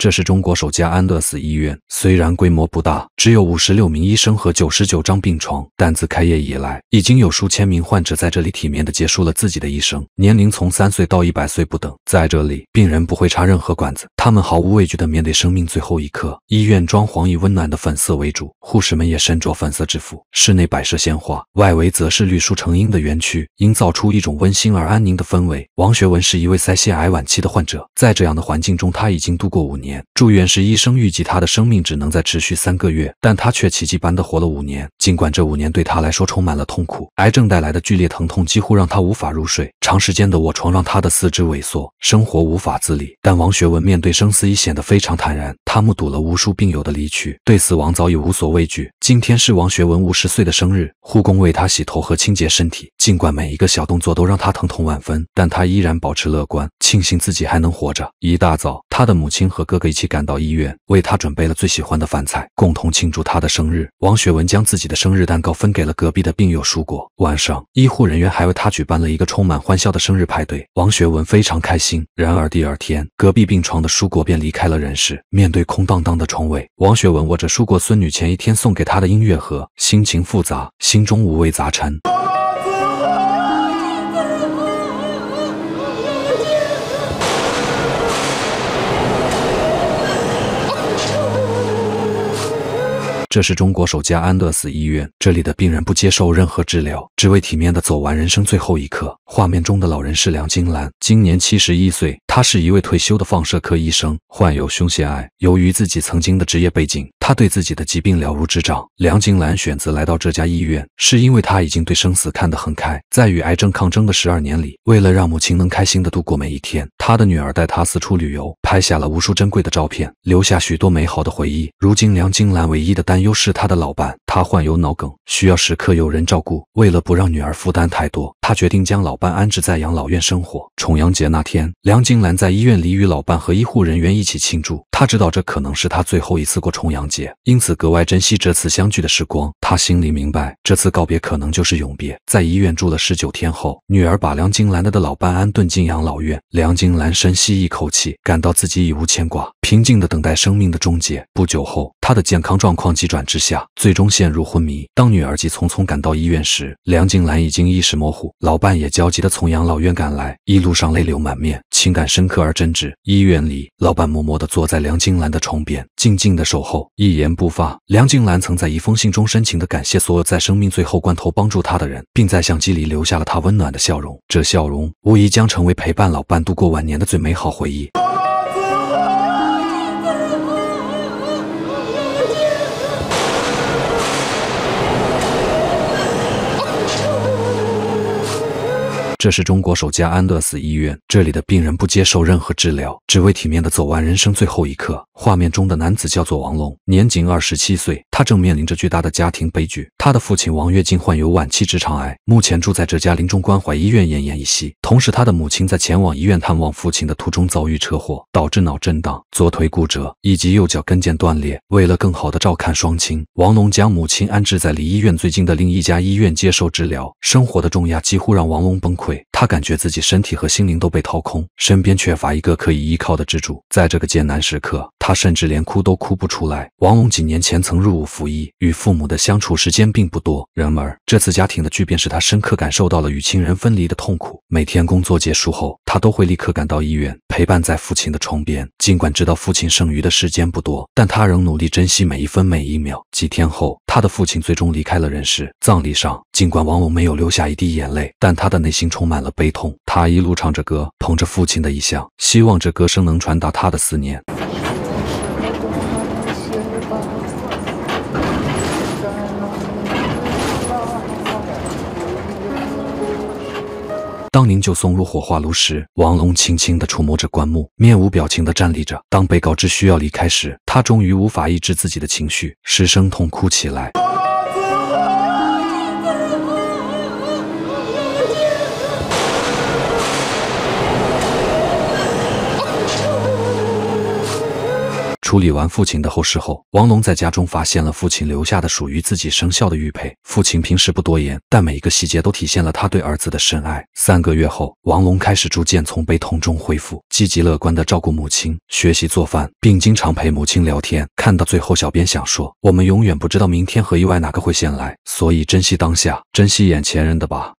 这是中国首家安乐死医院，虽然规模不大，只有五十六名医生和九十九张病床，但自开业以来，已经有数千名患者在这里体面地结束了自己的一生，年龄从三岁到一百岁不等。在这里，病人不会插任何管子，他们毫无畏惧地面对生命最后一刻。医院装潢以温暖的粉色为主，护士们也身着粉色制服，室内摆设鲜花，外围则是绿树成荫的园区，营造出一种温馨而安宁的氛围。王学文是一位腮腺癌晚期的患者，在这样的环境中，他已经度过五年。住院时，医生预计他的生命只能再持续三个月，但他却奇迹般的活了五年。尽管这五年对他来说充满了痛苦，癌症带来的剧烈疼痛几乎让他无法入睡，长时间的卧床让他的四肢萎缩，生活无法自理。但王学文面对生死已显得非常坦然。他目睹了无数病友的离去，对死亡早已无所畏惧。今天是王学文五十岁的生日，护工为他洗头和清洁身体。尽管每一个小动作都让他疼痛万分，但他依然保持乐观，庆幸自己还能活着。一大早。他的母亲和哥哥一起赶到医院，为他准备了最喜欢的饭菜，共同庆祝他的生日。王学文将自己的生日蛋糕分给了隔壁的病友舒果。晚上，医护人员还为他举办了一个充满欢笑的生日派对。王学文非常开心。然而第二天，隔壁病床的舒果便离开了人世。面对空荡荡的床位，王学文握着舒果孙女前一天送给他的音乐盒，心情复杂，心中五味杂陈。这是中国首家安乐死医院，这里的病人不接受任何治疗，只为体面的走完人生最后一刻。画面中的老人是梁金兰，今年七十一岁，他是一位退休的放射科医生，患有胸腺癌。由于自己曾经的职业背景，他对自己的疾病了如指掌。梁金兰选择来到这家医院，是因为他已经对生死看得很开。在与癌症抗争的十二年里，为了让母亲能开心地度过每一天，他的女儿带他四处旅游，拍下了无数珍贵的照片，留下许多美好的回忆。如今，梁金兰唯一的担忧是他的老伴。他患有脑梗，需要时刻有人照顾。为了不让女儿负担太多，他决定将老伴安置在养老院生活。重阳节那天，梁金兰在医院里与老伴和医护人员一起庆祝。他知道这可能是他最后一次过重阳节，因此格外珍惜这次相聚的时光。他心里明白，这次告别可能就是永别。在医院住了十九天后，女儿把梁金兰的老伴安顿进养老院。梁金兰深吸一口气，感到自己已无牵挂，平静地等待生命的终结。不久后。他的健康状况急转直下，最终陷入昏迷。当女儿急匆匆赶到医院时，梁静兰已经意识模糊，老伴也焦急地从养老院赶来，一路上泪流满面，情感深刻而真挚。医院里，老伴默默地坐在梁静兰的床边，静静的守候，一言不发。梁静兰曾在一封信中深情地感谢所有在生命最后关头帮助她的人，并在相机里留下了她温暖的笑容。这笑容无疑将成为陪伴老伴度过晚年的最美好回忆。这是中国首家安乐死医院，这里的病人不接受任何治疗，只为体面的走完人生最后一刻。画面中的男子叫做王龙，年仅二十七岁，他正面临着巨大的家庭悲剧。他的父亲王跃进患有晚期直肠癌，目前住在这家临终关怀医院，奄奄一息。同时，他的母亲在前往医院探望父亲的途中遭遇车祸，导致脑震荡、左腿骨折以及右脚跟腱断裂。为了更好的照看双亲，王龙将母亲安置在离医院最近的另一家医院接受治疗。生活的重压几乎让王龙崩溃。他感觉自己身体和心灵都被掏空，身边缺乏一个可以依靠的支柱。在这个艰难时刻，他甚至连哭都哭不出来。王龙几年前曾入伍服役，与父母的相处时间并不多。然而，这次家庭的巨变使他深刻感受到了与亲人分离的痛苦。每天工作结束后，他都会立刻赶到医院，陪伴在父亲的床边。尽管知道父亲剩余的时间不多，但他仍努力珍惜每一分每一秒。几天后。他的父亲最终离开了人世。葬礼上，尽管王龙没有流下一滴眼泪，但他的内心充满了悲痛。他一路唱着歌，捧着父亲的遗像，希望这歌声能传达他的思念。当您就送入火化炉时，王龙轻轻地触摸着棺木，面无表情地站立着。当被告知需要离开时，他终于无法抑制自己的情绪，失声痛哭起来。处理完父亲的后事后，王龙在家中发现了父亲留下的属于自己生肖的玉佩。父亲平时不多言，但每一个细节都体现了他对儿子的深爱。三个月后，王龙开始逐渐从悲痛中恢复，积极乐观地照顾母亲，学习做饭，并经常陪母亲聊天。看到最后，小编想说，我们永远不知道明天和意外哪个会先来，所以珍惜当下，珍惜眼前人的吧。